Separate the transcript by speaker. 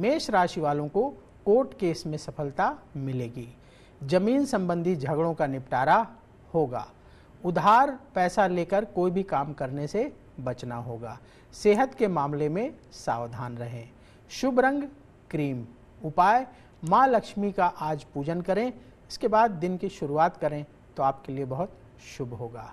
Speaker 1: मेष राशि वालों को कोर्ट केस में सफलता मिलेगी जमीन संबंधी झगड़ों का निपटारा होगा उधार पैसा लेकर कोई भी काम करने से बचना होगा सेहत के मामले में सावधान रहें शुभ रंग क्रीम उपाय माँ लक्ष्मी का आज पूजन करें इसके बाद दिन की शुरुआत करें तो आपके लिए बहुत शुभ होगा